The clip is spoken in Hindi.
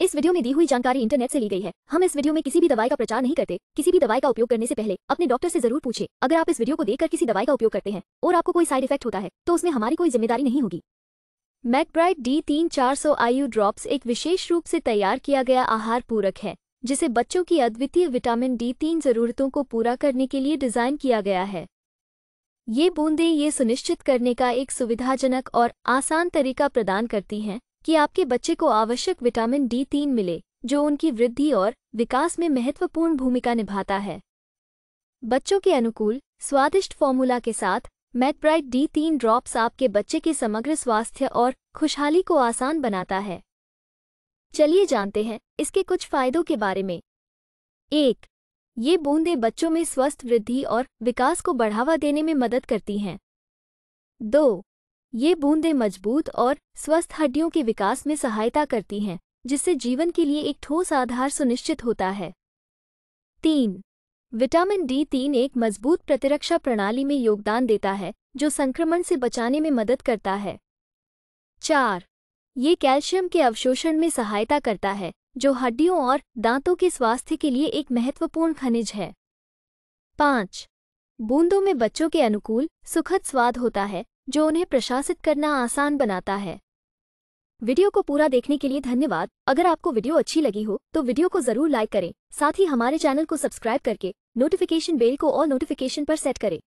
इस वीडियो में दी हुई जानकारी इंटरनेट से ली गई है हम इस वीडियो में किसी भी दवाई का प्रचार नहीं करते किसी भी दवाई का उपयोग करने से पहले अपने डॉक्टर से जरूर पूछे अगर आप इस वीडियो को देखकर किसी दवाई का उपयोग करते हैं और आपको कोई साइड इफेक्ट होता है तो उसमें हमारी कोई जिम्मेदारी नहीं होगी मैकब्राइट डी तीन चार सौ आयु ड्रॉप्स एक विशेष रूप से तैयार किया गया आहार पूरक है जिसे बच्चों की अद्वितीय विटामिन डी तीन जरूरतों को पूरा करने के लिए डिजाइन किया गया है ये बूंदें ये सुनिश्चित करने का एक सुविधाजनक और आसान तरीका प्रदान करती हैं कि आपके बच्चे को आवश्यक विटामिन डी तीन मिले जो उनकी वृद्धि और विकास में महत्वपूर्ण भूमिका निभाता है बच्चों के अनुकूल स्वादिष्ट फॉर्मूला के साथ मैकब्राइट डी तीन ड्रॉप्स आपके बच्चे के समग्र स्वास्थ्य और खुशहाली को आसान बनाता है चलिए जानते हैं इसके कुछ फायदों के बारे में एक ये बूंदें बच्चों में स्वस्थ वृद्धि और विकास को बढ़ावा देने में मदद करती हैं दो ये बूंदें मजबूत और स्वस्थ हड्डियों के विकास में सहायता करती हैं जिससे जीवन के लिए एक ठोस आधार सुनिश्चित होता है तीन विटामिन डी तीन एक मजबूत प्रतिरक्षा प्रणाली में योगदान देता है जो संक्रमण से बचाने में मदद करता है चार ये कैल्शियम के अवशोषण में सहायता करता है जो हड्डियों और दांतों के स्वास्थ्य के लिए एक महत्वपूर्ण खनिज है पाँच बूंदों में बच्चों के अनुकूल सुखद स्वाद होता है जो उन्हें प्रशासित करना आसान बनाता है वीडियो को पूरा देखने के लिए धन्यवाद अगर आपको वीडियो अच्छी लगी हो तो वीडियो को जरूर लाइक करें साथ ही हमारे चैनल को सब्सक्राइब करके नोटिफिकेशन बेल को ऑल नोटिफिकेशन पर सेट करें